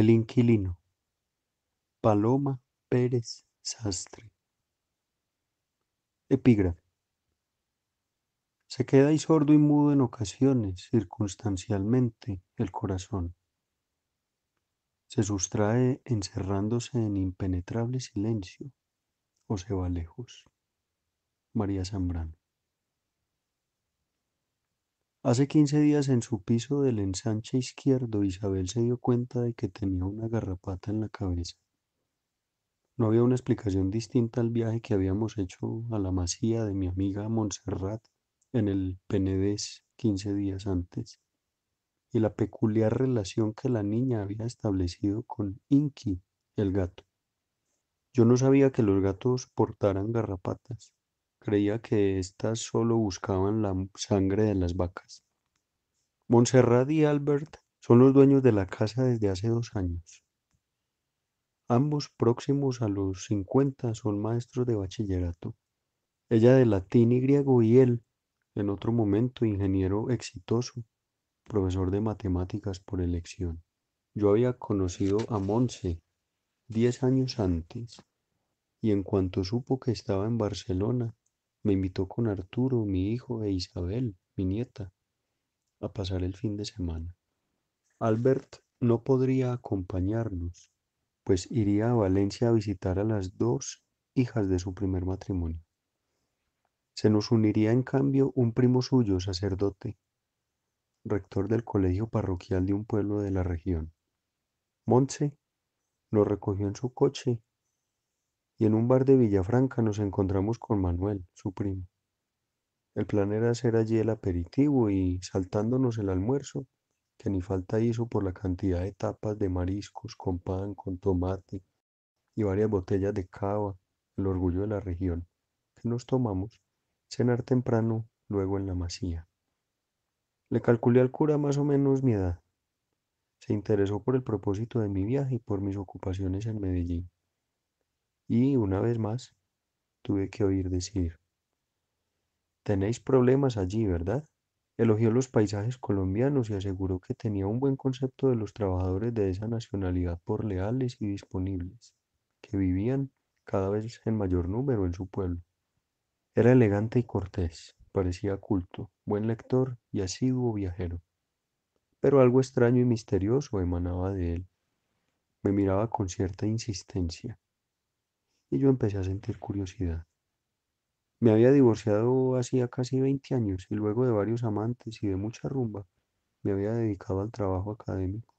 El inquilino. Paloma Pérez Sastre. Epígrafe. Se queda y sordo y mudo en ocasiones, circunstancialmente, el corazón. Se sustrae encerrándose en impenetrable silencio o se va lejos. María Zambrano. Hace quince días en su piso del ensanche izquierdo, Isabel se dio cuenta de que tenía una garrapata en la cabeza. No había una explicación distinta al viaje que habíamos hecho a la masía de mi amiga Montserrat en el Penedés quince días antes, y la peculiar relación que la niña había establecido con Inky, el gato. Yo no sabía que los gatos portaran garrapatas creía que éstas solo buscaban la sangre de las vacas. Montserrat y Albert son los dueños de la casa desde hace dos años. Ambos próximos a los 50 son maestros de bachillerato. Ella de latín y griego y él, en otro momento, ingeniero exitoso, profesor de matemáticas por elección. Yo había conocido a Monse diez años antes y en cuanto supo que estaba en Barcelona, me invitó con Arturo, mi hijo, e Isabel, mi nieta, a pasar el fin de semana. Albert no podría acompañarnos, pues iría a Valencia a visitar a las dos hijas de su primer matrimonio. Se nos uniría en cambio un primo suyo, sacerdote, rector del colegio parroquial de un pueblo de la región. Monse lo recogió en su coche y en un bar de Villafranca nos encontramos con Manuel, su primo. El plan era hacer allí el aperitivo y saltándonos el almuerzo, que ni falta hizo por la cantidad de tapas de mariscos, con pan, con tomate y varias botellas de cava, el orgullo de la región, que nos tomamos, cenar temprano, luego en la masía. Le calculé al cura más o menos mi edad. Se interesó por el propósito de mi viaje y por mis ocupaciones en Medellín y una vez más tuve que oír decir, tenéis problemas allí, ¿verdad? Elogió los paisajes colombianos y aseguró que tenía un buen concepto de los trabajadores de esa nacionalidad por leales y disponibles, que vivían cada vez en mayor número en su pueblo. Era elegante y cortés, parecía culto, buen lector y asiduo viajero. Pero algo extraño y misterioso emanaba de él. Me miraba con cierta insistencia y yo empecé a sentir curiosidad. Me había divorciado hacía casi 20 años y luego de varios amantes y de mucha rumba me había dedicado al trabajo académico.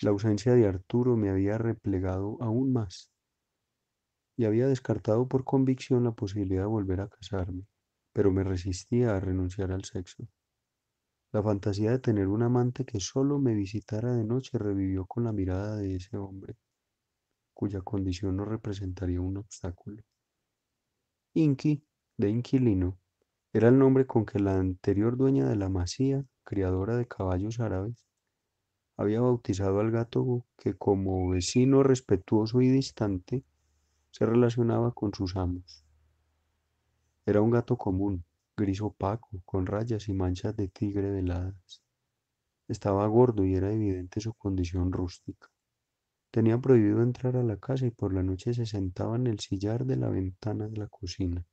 La ausencia de Arturo me había replegado aún más y había descartado por convicción la posibilidad de volver a casarme, pero me resistía a renunciar al sexo. La fantasía de tener un amante que solo me visitara de noche revivió con la mirada de ese hombre cuya condición no representaría un obstáculo. Inqui, de inquilino, era el nombre con que la anterior dueña de la masía, criadora de caballos árabes, había bautizado al gato que como vecino respetuoso y distante se relacionaba con sus amos. Era un gato común, gris opaco, con rayas y manchas de tigre veladas. Estaba gordo y era evidente su condición rústica. Tenía prohibido entrar a la casa y por la noche se sentaba en el sillar de la ventana de la cocina.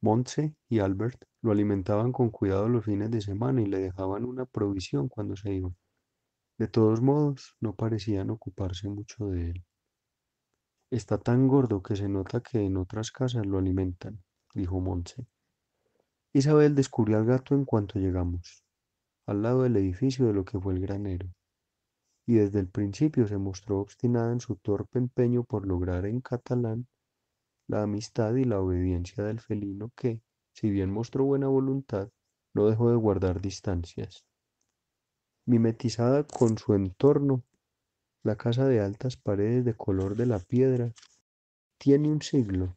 Montse y Albert lo alimentaban con cuidado los fines de semana y le dejaban una provisión cuando se iban. De todos modos, no parecían ocuparse mucho de él. Está tan gordo que se nota que en otras casas lo alimentan, dijo Montse. Isabel descubrió al gato en cuanto llegamos, al lado del edificio de lo que fue el granero y desde el principio se mostró obstinada en su torpe empeño por lograr en Catalán la amistad y la obediencia del felino que, si bien mostró buena voluntad, no dejó de guardar distancias. Mimetizada con su entorno, la casa de altas paredes de color de la piedra tiene un siglo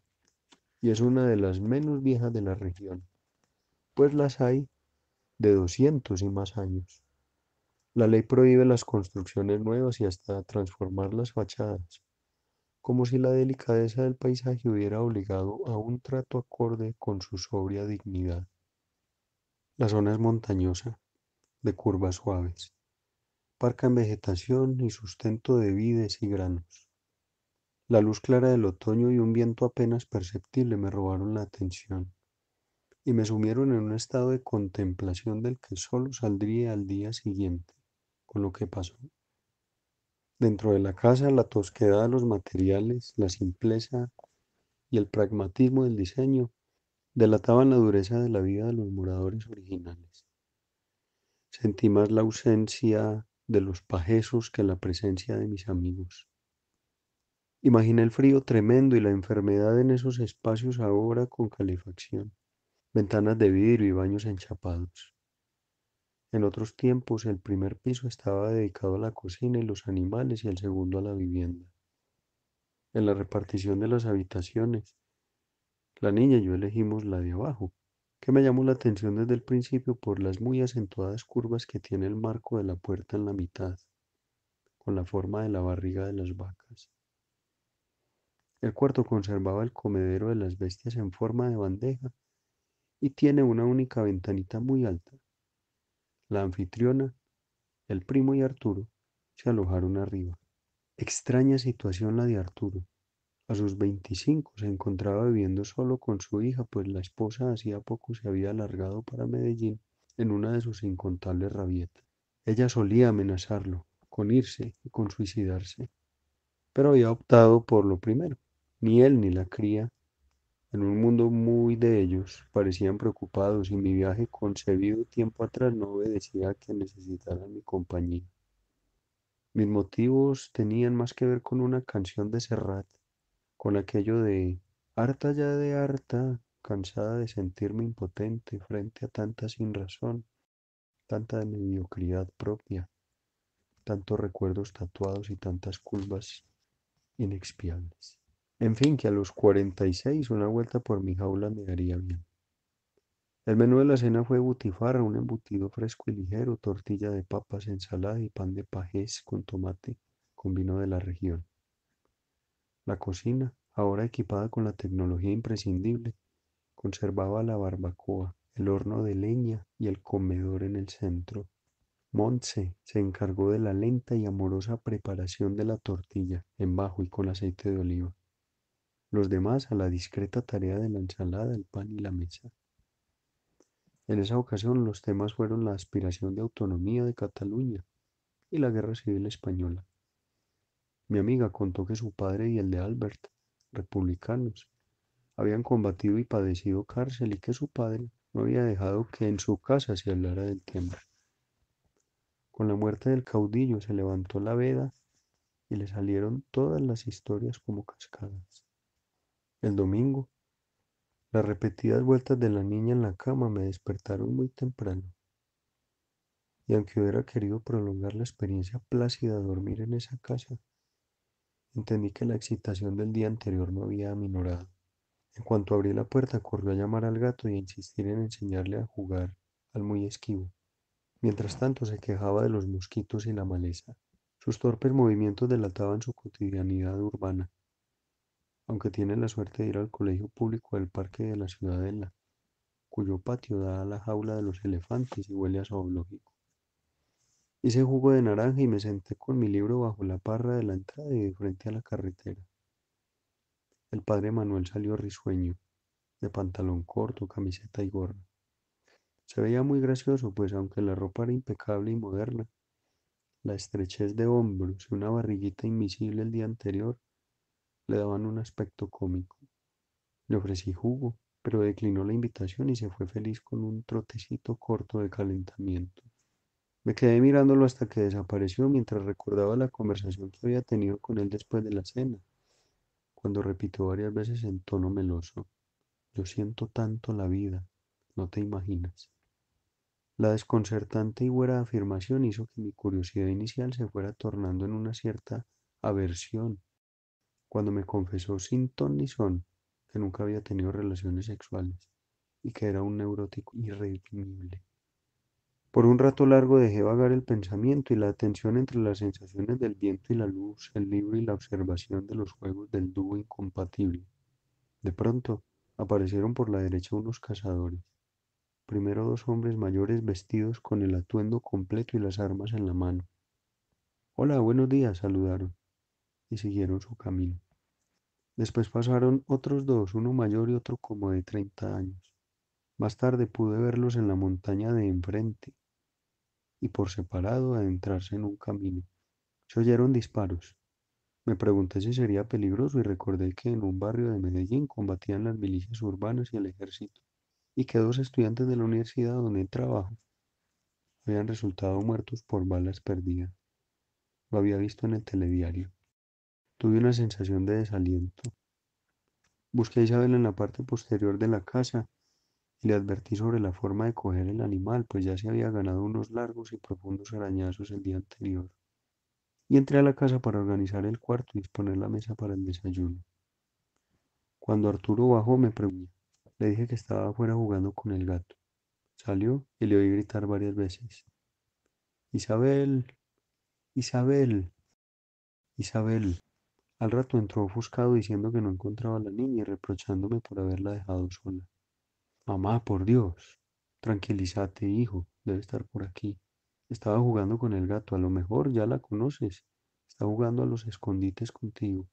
y es una de las menos viejas de la región, pues las hay de 200 y más años. La ley prohíbe las construcciones nuevas y hasta transformar las fachadas, como si la delicadeza del paisaje hubiera obligado a un trato acorde con su sobria dignidad. La zona es montañosa, de curvas suaves. Parca en vegetación y sustento de vides y granos. La luz clara del otoño y un viento apenas perceptible me robaron la atención y me sumieron en un estado de contemplación del que solo saldría al día siguiente con lo que pasó. Dentro de la casa, la tosquedad de los materiales, la simpleza y el pragmatismo del diseño delataban la dureza de la vida de los moradores originales. Sentí más la ausencia de los pajesos que la presencia de mis amigos. Imaginé el frío tremendo y la enfermedad en esos espacios ahora con calefacción, ventanas de vidrio y baños enchapados. En otros tiempos el primer piso estaba dedicado a la cocina y los animales y el segundo a la vivienda. En la repartición de las habitaciones, la niña y yo elegimos la de abajo, que me llamó la atención desde el principio por las muy acentuadas curvas que tiene el marco de la puerta en la mitad, con la forma de la barriga de las vacas. El cuarto conservaba el comedero de las bestias en forma de bandeja y tiene una única ventanita muy alta la anfitriona, el primo y Arturo se alojaron arriba. Extraña situación la de Arturo. A sus 25 se encontraba viviendo solo con su hija, pues la esposa hacía poco se había alargado para Medellín en una de sus incontables rabietas. Ella solía amenazarlo con irse y con suicidarse, pero había optado por lo primero. Ni él ni la cría en un mundo muy de ellos, parecían preocupados y mi viaje concebido tiempo atrás no obedecía a que necesitaran mi compañía. Mis motivos tenían más que ver con una canción de Serrat, con aquello de harta ya de harta, cansada de sentirme impotente frente a tanta sin razón, tanta mediocridad propia, tantos recuerdos tatuados y tantas culpas inexpiables. En fin, que a los 46 una vuelta por mi jaula me daría bien. El menú de la cena fue butifarra, un embutido fresco y ligero, tortilla de papas, ensalada y pan de pajés con tomate, con vino de la región. La cocina, ahora equipada con la tecnología imprescindible, conservaba la barbacoa, el horno de leña y el comedor en el centro. Montse se encargó de la lenta y amorosa preparación de la tortilla en bajo y con aceite de oliva los demás a la discreta tarea de la ensalada, el pan y la mesa. En esa ocasión los temas fueron la aspiración de autonomía de Cataluña y la guerra civil española. Mi amiga contó que su padre y el de Albert, republicanos, habían combatido y padecido cárcel y que su padre no había dejado que en su casa se hablara del tema. Con la muerte del caudillo se levantó la veda y le salieron todas las historias como cascadas. El domingo, las repetidas vueltas de la niña en la cama me despertaron muy temprano. Y aunque hubiera querido prolongar la experiencia plácida de dormir en esa casa, entendí que la excitación del día anterior no había aminorado. En cuanto abrí la puerta, corrió a llamar al gato y a insistir en enseñarle a jugar al muy esquivo. Mientras tanto se quejaba de los mosquitos y la maleza. Sus torpes movimientos delataban su cotidianidad urbana aunque tiene la suerte de ir al colegio público del Parque de la Ciudadela, cuyo patio da a la jaula de los elefantes y huele a zoológico. Hice jugo de naranja y me senté con mi libro bajo la parra de la entrada y de frente a la carretera. El padre Manuel salió risueño, de pantalón corto, camiseta y gorra. Se veía muy gracioso, pues aunque la ropa era impecable y moderna, la estrechez de hombros y una barriguita invisible el día anterior le daban un aspecto cómico. Le ofrecí jugo, pero declinó la invitación y se fue feliz con un trotecito corto de calentamiento. Me quedé mirándolo hasta que desapareció mientras recordaba la conversación que había tenido con él después de la cena, cuando repitió varias veces en tono meloso, Yo siento tanto la vida, no te imaginas. La desconcertante y buena afirmación hizo que mi curiosidad inicial se fuera tornando en una cierta aversión cuando me confesó sin ton ni son que nunca había tenido relaciones sexuales y que era un neurótico irredimible. Por un rato largo dejé vagar el pensamiento y la atención entre las sensaciones del viento y la luz, el libro y la observación de los juegos del dúo incompatible. De pronto aparecieron por la derecha unos cazadores. Primero dos hombres mayores vestidos con el atuendo completo y las armas en la mano. Hola, buenos días, saludaron y siguieron su camino. Después pasaron otros dos, uno mayor y otro como de 30 años. Más tarde pude verlos en la montaña de enfrente y por separado adentrarse en un camino. Se oyeron disparos. Me pregunté si sería peligroso y recordé que en un barrio de Medellín combatían las milicias urbanas y el ejército, y que dos estudiantes de la universidad donde trabajo habían resultado muertos por balas perdidas. Lo había visto en el telediario. Tuve una sensación de desaliento. Busqué a Isabel en la parte posterior de la casa y le advertí sobre la forma de coger el animal, pues ya se había ganado unos largos y profundos arañazos el día anterior. Y entré a la casa para organizar el cuarto y disponer la mesa para el desayuno. Cuando Arturo bajó me preguntó. Le dije que estaba afuera jugando con el gato. Salió y le oí gritar varias veces. Isabel, Isabel, Isabel. Al rato entró ofuscado diciendo que no encontraba a la niña y reprochándome por haberla dejado sola. Mamá, por Dios, tranquilízate, hijo, debe estar por aquí. Estaba jugando con el gato, a lo mejor ya la conoces. Está jugando a los escondites contigo.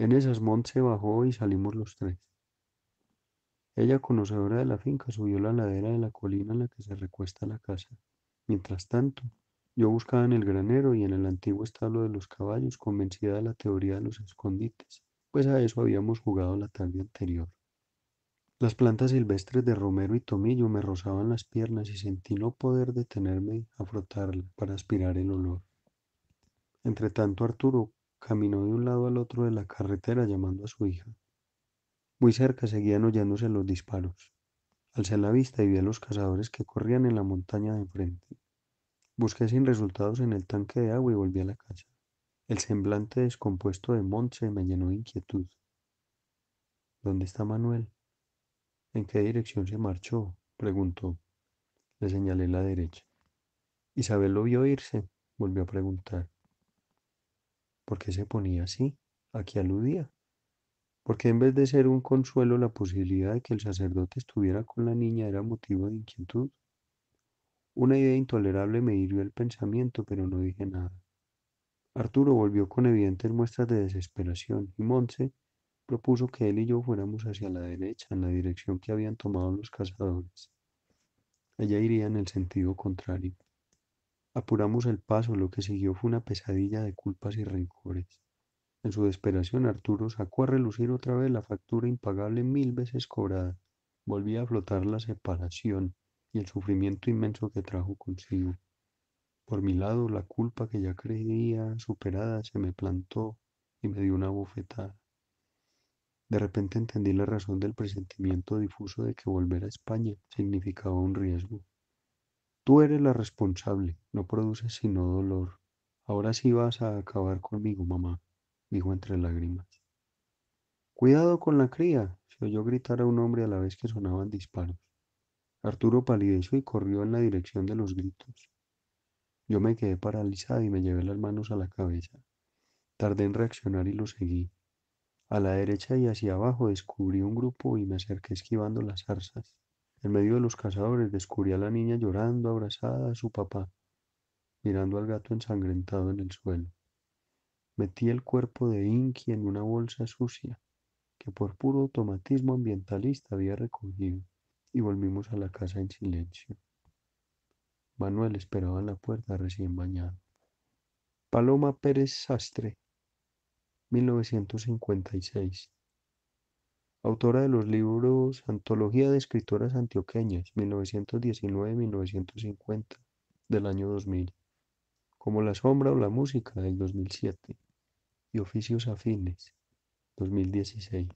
En esas montes se bajó y salimos los tres. Ella, conocedora de la finca, subió la ladera de la colina en la que se recuesta la casa. Mientras tanto, yo buscaba en el granero y en el antiguo establo de los caballos, convencida de la teoría de los escondites, pues a eso habíamos jugado la tarde anterior. Las plantas silvestres de romero y tomillo me rozaban las piernas y sentí no poder detenerme a frotarla para aspirar el olor. Entretanto Arturo caminó de un lado al otro de la carretera llamando a su hija. Muy cerca seguían oyéndose los disparos. Alcé la vista y vi a los cazadores que corrían en la montaña de enfrente. Busqué sin resultados en el tanque de agua y volví a la casa. El semblante descompuesto de Montse me llenó de inquietud. ¿Dónde está Manuel? ¿En qué dirección se marchó? preguntó. Le señalé la derecha. Isabel lo vio irse, volvió a preguntar. ¿Por qué se ponía así? ¿A qué aludía? Porque en vez de ser un consuelo la posibilidad de que el sacerdote estuviera con la niña era motivo de inquietud? Una idea intolerable me hirió el pensamiento, pero no dije nada. Arturo volvió con evidentes muestras de desesperación y Monse propuso que él y yo fuéramos hacia la derecha, en la dirección que habían tomado los cazadores. Allá iría en el sentido contrario. Apuramos el paso, lo que siguió fue una pesadilla de culpas y rencores. En su desesperación, Arturo sacó a relucir otra vez la factura impagable mil veces cobrada. Volvía a flotar la separación, y el sufrimiento inmenso que trajo consigo. Por mi lado, la culpa que ya creía superada se me plantó y me dio una bofetada. De repente entendí la razón del presentimiento difuso de que volver a España significaba un riesgo. Tú eres la responsable, no produces sino dolor. Ahora sí vas a acabar conmigo, mamá, dijo entre lágrimas. Cuidado con la cría, se oyó gritar a un hombre a la vez que sonaban disparos. Arturo palideció y corrió en la dirección de los gritos. Yo me quedé paralizada y me llevé las manos a la cabeza. Tardé en reaccionar y lo seguí. A la derecha y hacia abajo descubrí un grupo y me acerqué esquivando las zarzas. En medio de los cazadores descubrí a la niña llorando, abrazada a su papá, mirando al gato ensangrentado en el suelo. Metí el cuerpo de Inky en una bolsa sucia que por puro automatismo ambientalista había recogido y volvimos a la casa en silencio. Manuel esperaba en la puerta recién bañado. Paloma Pérez Sastre, 1956. Autora de los libros Antología de Escritoras Antioqueñas, 1919-1950, del año 2000, como La Sombra o la Música, del 2007, y Oficios Afines, 2016.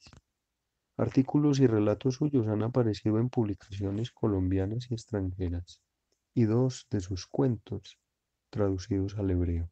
Artículos y relatos suyos han aparecido en publicaciones colombianas y extranjeras, y dos de sus cuentos traducidos al hebreo.